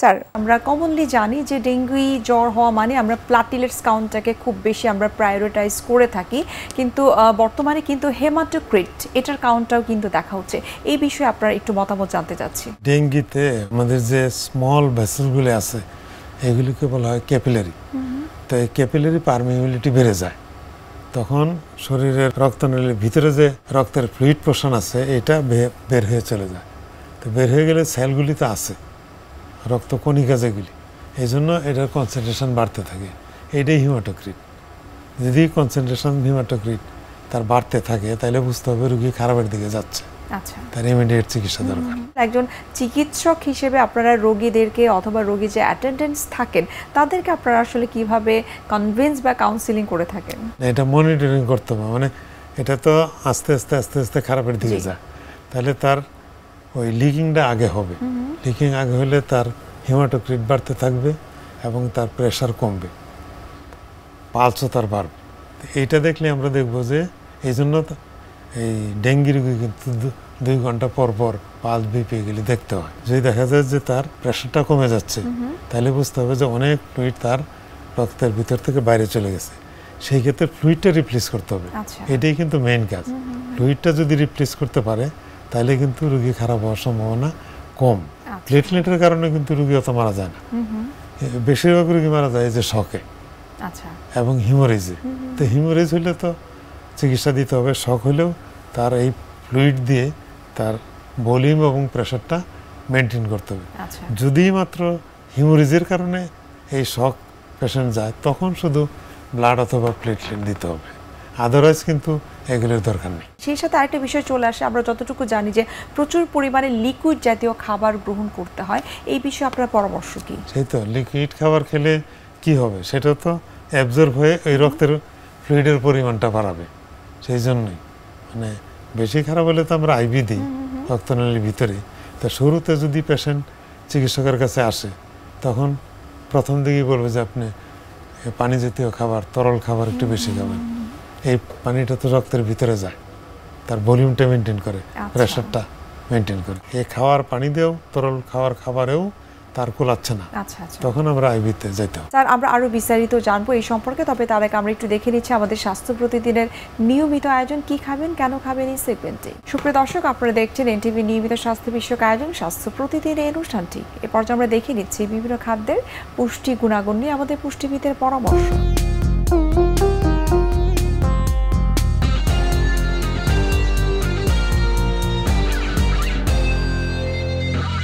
Sir আমরা commonly জানি যে ডেঙ্গুই জ্বর হওয়া মানে আমরা প্লাটিলেটস কাউন্টটাকে খুব বেশি আমরা প্রায়োরিটাইজ করে থাকি কিন্তু বর্তমানে কিন্তু হেমাটোক্রিট এটার কাউন্টটাও কিন্তু দেখা হচ্ছে এই বিষয়ে আপনার একটু মতামত জানতে চাচ্ছি ডেঙ্গিতে আমাদের যে স্মল ভেসেলগুলো আছে এগুলিকে বলা হয় ক্যাপিলারি তো এই ক্যাপিলারি পারমিবিলিটি বেড়ে যায় তখন শরীরের রক্তনালীর ভিতরে যে রক্তের ফ্লুইড পোষণ আছে এটা বের হয়ে চলে যায় তো বের হয়ে গেলে সেলগুলি তো আছে রক্ত কণিকা যেগুলি এই জন্য এটার কনসেন্ট্রেশন বাড়তে থাকে এইটাই হিমাটোক্রিট যদি কনসেন্ট্রেশন হিমাটোক্রিট তার বাড়তে থাকে তাহলে বুঝতে হবে রুগী খারাপের দিকে যাচ্ছে আচ্ছা। তার ইমিডিয়েট চিকিৎসা দরকার একজন চিকিৎসক হিসেবে আপনারা রোগীদেরকে অথবা রোগী যে অ্যাটেন্ডেন্স থাকেন তাদেরকে আপনারা আসলে কিভাবে কনভিন্স বা কাউন্সিলিং করে থাকেন এটা মনিটরিং করতে হবে মানে এটা তো আস্তে আস্তে আস্তে আস্তে খারাপের দিকে যায় তাহলে তার ওই লিগিংটা আগে হবে লিকিং আগে হলে তার হিমাটোক্রিট বাড়তে থাকবে এবং তার প্রেশার কমবে পালসও তার বাড়বে এইটা দেখলে আমরা দেখব যে এই জন্য এই ডেঙ্গি রোগী কিন্তু দুই ঘন্টা পর পর পালস বিপি গেলে দেখতে হয় যদি দেখা যায় যে তার প্রেশারটা কমে যাচ্ছে তাহলে বুঝতে হবে যে অনেক ফ্লুইড তার রক্তের ভিতর থেকে বাইরে চলে গেছে সেই ক্ষেত্রে ফ্লুইডটা রিপ্লেস করতে হবে আচ্ছা। এটাই কিন্তু মেইন কাজ ফ্লুইডটা যদি রিপ্লেস করতে পারে তাহলে কিন্তু রুগী খারাপ হওয়ার সম্ভাবনা কম প্লেটলেটের কারণে কিন্তু রুগী অত মারা যায় না বেশিরভাগ রুগী মারা যায় যে শখে আচ্ছা। এবং হিমোরেজে তো হিমোরেজ হলে তো চিকিৎসা দিতে হবে শখ হলেও তার এই ফ্লুইড দিয়ে তার ভলিউম এবং প্রেশারটা মেনটেন করতে হবে আচ্ছা। যদি মাত্র হিমোরেজের কারণে এই শখ পেশেন্ট যায় তখন শুধু ব্লাড অথবা প্লেটলেট দিতে হবে আদারওয়াইজ কিন্তু এগুলোর দরকার নেই সেই সাথে আরেকটা বিষয় চলে আসে আমরা যতটুকু জানি যে প্রচুর পরিমাণে লিকুইড জাতীয় খাবার গ্রহণ করতে হয় এই বিষয়ে আপনার পরামর্শ কি সেই তো লিকুইড খাবার খেলে কি হবে সেটা তো অ্যাবজর্ব হয়ে ওই রক্তের ফ্লুইডের পরিমাণটা বাড়াবে সেই জন্যই মানে বেশি খারাপ হলে তো আমরা আইবি দিই রক্তনালীর ভিতরে তা শুরুতে যদি পেশেন্ট চিকিৎসকের কাছে আসে তখন প্রথম দিকেই বলবে যে আপনি পানি জাতীয় খাবার তরল খাবার একটু বেশি খাবেন এই পানিটা তো রক্তের ভিতরে যায় তার ভলিউমটা মেনটেন করে আচ্ছা। প্রেশারটা মেনটেন করে এই খাওয়ার পানি দেও তরল খাওয়ার খাবারেও তার কুলাচ্ছে না আচ্ছা, আচ্ছা। তখন আমরা আইবিতে যাইতাম স্যার আমরা আরো বিস্তারিত জানবো এই সম্পর্কে তবে তার আগে আমরা একটু দেখে নিচ্ছি আমাদের স্বাস্থ্য প্রতিদিনের নিয়মিত আয়োজন কি খাবেন কেন খাবেন এই সেগমেন্টে সুপ্রিয় দর্শক আপনারা দেখছেন এনটিভি নিয়মিত স্বাস্থ্য বিষয়ক আয়োজন স্বাস্থ্য প্রতিদিন এই অনুষ্ঠানটি এ পর্যায়ে আমরা দেখে নিচ্ছি বিভিন্ন খাদ্যের পুষ্টি গুণাগুণ নিয়ে আমাদের পুষ্টিবিদের পরামর্শ